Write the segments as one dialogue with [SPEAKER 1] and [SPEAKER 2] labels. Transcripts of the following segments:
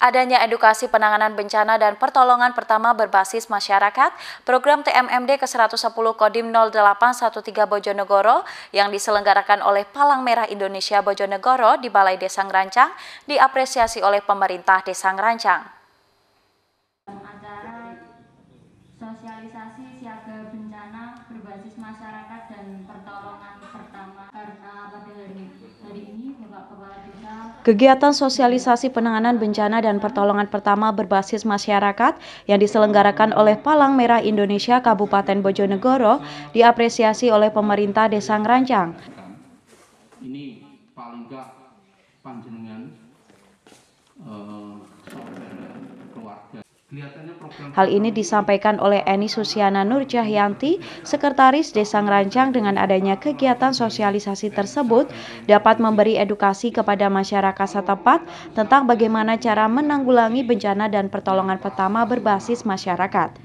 [SPEAKER 1] adanya edukasi penanganan bencana dan pertolongan pertama berbasis masyarakat, program TMMD ke-110 Kodim 0813 Bojonegoro yang diselenggarakan oleh Palang Merah Indonesia Bojonegoro di Balai Desa Ngerancang diapresiasi oleh pemerintah Desa Ngerancang. Acara sosialisasi siaga bencana berbasis masyarakat dan pertolongan Kegiatan sosialisasi
[SPEAKER 2] penanganan bencana dan pertolongan pertama berbasis masyarakat yang diselenggarakan oleh Palang Merah Indonesia Kabupaten Bojonegoro diapresiasi oleh pemerintah Desa Ngerancang.
[SPEAKER 1] Ini paling gak panjenengan eh,
[SPEAKER 2] Hal ini disampaikan oleh Eni Susiana Nurjahyanti, Sekretaris Desa Ngerancang dengan adanya kegiatan sosialisasi tersebut dapat memberi edukasi kepada masyarakat setempat tentang bagaimana cara menanggulangi bencana dan pertolongan pertama berbasis masyarakat.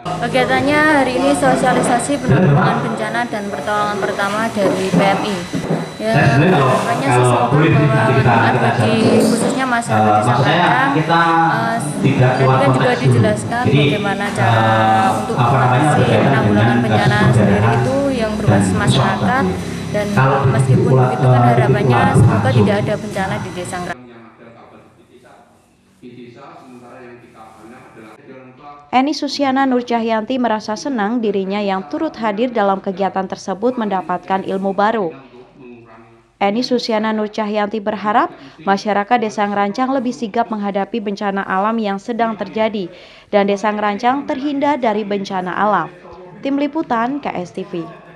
[SPEAKER 1] Kegiatannya hari ini sosialisasi penanggulangan bencana dan pertolongan pertama dari PMI ya nah, sebenarnya kalau kalau boleh nanti kita kita bagi khususnya masyarakat eh, uh, maksudnya kita uh, tidak keluar kan juga dijelaskan Jadi, bagaimana cara uh, untuk apa namanya penanggulangan bencana sendiri itu yang berbasis masyarakat dan kalau meskipun itu kan harapannya semoga tidak ada bencana di desa Ngerang.
[SPEAKER 2] Eni Susiana Nur Cahyanti merasa senang dirinya yang turut hadir dalam kegiatan tersebut mendapatkan ilmu baru. Eni Susiana Nur Cahyanti berharap masyarakat Desa Ngerancang lebih sigap menghadapi bencana alam yang sedang terjadi dan Desa Ngerancang terhindar dari bencana alam. Tim Liputan KSTV